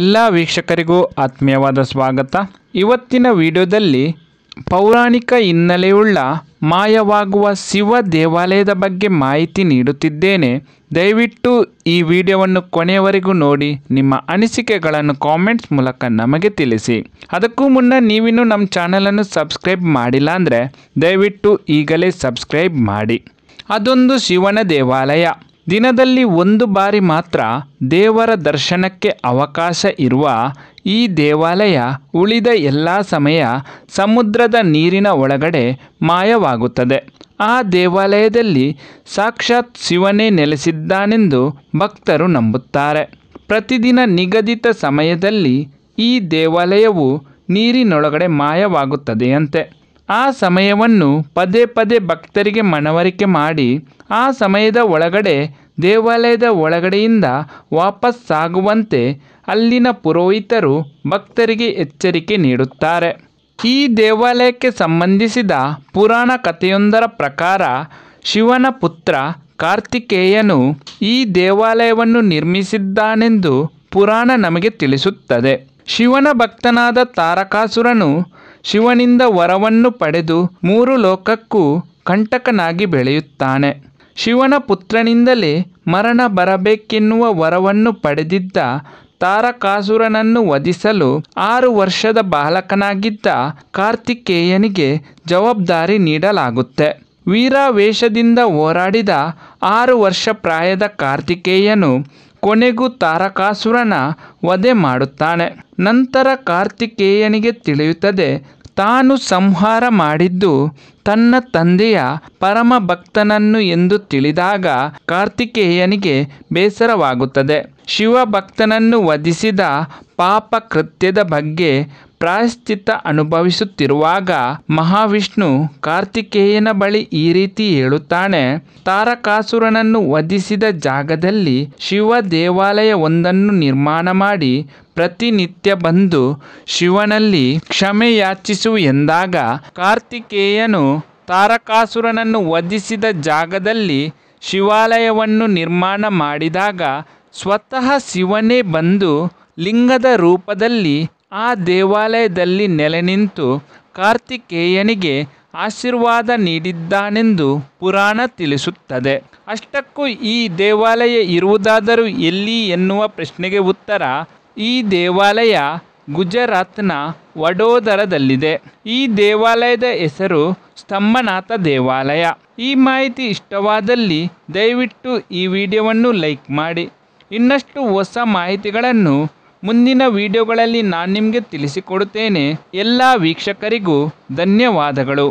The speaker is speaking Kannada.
ಎಲ್ಲ ವೀಕ್ಷಕರಿಗೂ ಆತ್ಮೀಯವಾದ ಸ್ವಾಗತ ಇವತ್ತಿನ ವಿಡಿಯೋದಲ್ಲಿ ಪೌರಾಣಿಕ ಹಿನ್ನೆಲೆಯುಳ್ಳ ಮಾಯವಾಗುವ ಶಿವ ದೇವಾಲಯದ ಬಗ್ಗೆ ಮಾಹಿತಿ ನೀಡುತ್ತಿದ್ದೇನೆ ದಯವಿಟ್ಟು ಈ ವಿಡಿಯೋವನ್ನು ಕೊನೆಯವರೆಗೂ ನೋಡಿ ನಿಮ್ಮ ಅನಿಸಿಕೆಗಳನ್ನು ಕಾಮೆಂಟ್ಸ್ ಮೂಲಕ ನಮಗೆ ತಿಳಿಸಿ ಅದಕ್ಕೂ ಮುನ್ನ ನೀವಿನ್ನೂ ನಮ್ಮ ಚಾನಲನ್ನು ಸಬ್ಸ್ಕ್ರೈಬ್ ಮಾಡಿಲ್ಲ ಅಂದರೆ ದಯವಿಟ್ಟು ಈಗಲೇ ಸಬ್ಸ್ಕ್ರೈಬ್ ಮಾಡಿ ಅದೊಂದು ಶಿವನ ದೇವಾಲಯ ದಿನದಲ್ಲಿ ಒಂದು ಬಾರಿ ಮಾತ್ರ ದೇವರ ದರ್ಶನಕ್ಕೆ ಅವಕಾಶ ಇರುವ ಈ ದೇವಾಲಯ ಉಳಿದ ಎಲ್ಲ ಸಮಯ ಸಮುದ್ರದ ನೀರಿನ ಒಳಗಡೆ ಮಾಯವಾಗುತ್ತದೆ ಆ ದೇವಾಲಯದಲ್ಲಿ ಸಾಕ್ಷಾತ್ ಶಿವನೇ ನೆಲೆಸಿದ್ದಾನೆಂದು ಭಕ್ತರು ನಂಬುತ್ತಾರೆ ಪ್ರತಿದಿನ ನಿಗದಿತ ಸಮಯದಲ್ಲಿ ಈ ದೇವಾಲಯವು ನೀರಿನೊಳಗಡೆ ಮಾಯವಾಗುತ್ತದೆಯಂತೆ ಆ ಸಮಯವನ್ನು ಪದೇ ಪದೇ ಭಕ್ತರಿಗೆ ಮನವರಿಕೆ ಮಾಡಿ ಆ ಸಮಯದ ಒಳಗಡೆ ದೇವಾಲಯದ ಒಳಗಡೆಯಿಂದ ವಾಪಸ್ ಸಾಗುವಂತೆ ಅಲ್ಲಿನ ಪುರೋಹಿತರು ಭಕ್ತರಿಗೆ ಎಚ್ಚರಿಕೆ ನೀಡುತ್ತಾರೆ ಈ ದೇವಾಲಯಕ್ಕೆ ಸಂಬಂಧಿಸಿದ ಪುರಾಣ ಕಥೆಯೊಂದರ ಪ್ರಕಾರ ಶಿವನ ಪುತ್ರ ಕಾರ್ತಿಕೇಯನು ಈ ದೇವಾಲಯವನ್ನು ನಿರ್ಮಿಸಿದ್ದಾನೆಂದು ಪುರಾಣ ನಮಗೆ ತಿಳಿಸುತ್ತದೆ ಶಿವನ ಭಕ್ತನಾದ ತಾರಕಾಸುರನು ಶಿವನಿಂದ ವರವನ್ನು ಪಡೆದು ಮೂರು ಲೋಕಕ್ಕೂ ಕಂಟಕನಾಗಿ ಬೆಳೆಯುತ್ತಾನೆ ಶಿವನ ಪುತ್ರನಿಂದಲೇ ಮರಣ ಬರಬೇಕೆನ್ನುವ ವರವನ್ನು ಪಡೆದಿದ್ದ ತಾರಕಾಸುರನನ್ನು ವಧಿಸಲು ಆರು ವರ್ಷದ ಬಾಲಕನಾಗಿದ್ದ ಕಾರ್ತಿಕೇಯನಿಗೆ ಜವಾಬ್ದಾರಿ ನೀಡಲಾಗುತ್ತೆ ವೀರಾವೇಶದಿಂದ ಹೋರಾಡಿದ ಆರು ವರ್ಷ ಪ್ರಾಯದ ಕಾರ್ತಿಕೇಯನು ಕೊನೆಗೂ ತಾರಕಾಸುರನ ವಧೆ ಮಾಡುತ್ತಾನೆ ನಂತರ ಕಾರ್ತಿಕೇಯನಿಗೆ ತಿಳಿಯುತ್ತದೆ ತಾನು ಸಂಹಾರ ಮಾಡಿದ್ದು ತನ್ನ ತಂದೆಯ ಪರಮ ಭಕ್ತನನ್ನು ಎಂದು ತಿಳಿದಾಗ ಕಾರ್ತಿಕೇಯನಿಗೆ ಬೇಸರವಾಗುತ್ತದೆ ಶಿವಭಕ್ತನನ್ನು ವಧಿಸಿದ ಪಾಪ ಕೃತ್ಯದ ಬಗ್ಗೆ ಪ್ರಾಯಶ್ಚಿತ್ತ ಅನುಭವಿಸುತ್ತಿರುವಾಗ ಮಹಾವಿಷ್ಣು ಕಾರ್ತಿಕೇಯನ ಬಳಿ ಈ ರೀತಿ ಹೇಳುತ್ತಾನೆ ತಾರಕಾಸುರನನ್ನು ವಧಿಸಿದ ಜಾಗದಲ್ಲಿ ಶಿವ ದೇವಾಲಯವೊಂದನ್ನು ನಿರ್ಮಾಣ ಮಾಡಿ ಪ್ರತಿನಿತ್ಯ ಬಂದು ಶಿವನಲ್ಲಿ ಕ್ಷಮೆ ಯಾಚಿಸು ಎಂದಾಗ ಕಾರ್ತಿಕೇಯನು ತಾರಕಾಸುರನನ್ನು ವಧಿಸಿದ ಜಾಗದಲ್ಲಿ ಶಿವಾಲಯವನ್ನು ನಿರ್ಮಾಣ ಮಾಡಿದಾಗ ಸ್ವತಃ ಶಿವನೇ ಬಂದು ಲಿಂಗದ ರೂಪದಲ್ಲಿ ಆ ದೇವಾಲಯದಲ್ಲಿ ನೆಲೆನಿಂತು ಕಾರ್ತಿಕೇಯನಿಗೆ ಆಶೀರ್ವಾದ ನೀಡಿದ್ದಾನೆಂದು ಪುರಾಣ ತಿಳಿಸುತ್ತದೆ ಅಷ್ಟಕ್ಕೂ ಈ ದೇವಾಲಯ ಇರುವುದಾದರೂ ಎಲ್ಲಿ ಎನ್ನುವ ಪ್ರಶ್ನೆಗೆ ಉತ್ತರ ಈ ದೇವಾಲಯ ಗುಜರಾತ್ನ ವಡೋದರದಲ್ಲಿದೆ ಈ ದೇವಾಲಯದ ಹೆಸರು ಸ್ತಂಭನಾಥ ದೇವಾಲಯ ಈ ಮಾಹಿತಿ ಇಷ್ಟವಾದಲ್ಲಿ ದಯವಿಟ್ಟು ಈ ವಿಡಿಯೋವನ್ನು ಲೈಕ್ ಮಾಡಿ ಇನ್ನಷ್ಟು ಹೊಸ ಮಾಹಿತಿಗಳನ್ನು ಮುಂದಿನ ವೀಡಿಯೋಗಳಲ್ಲಿ ನಾನು ನಿಮಗೆ ತಿಳಿಸಿಕೊಡುತ್ತೇನೆ ಎಲ್ಲ ವೀಕ್ಷಕರಿಗೂ ಧನ್ಯವಾದಗಳು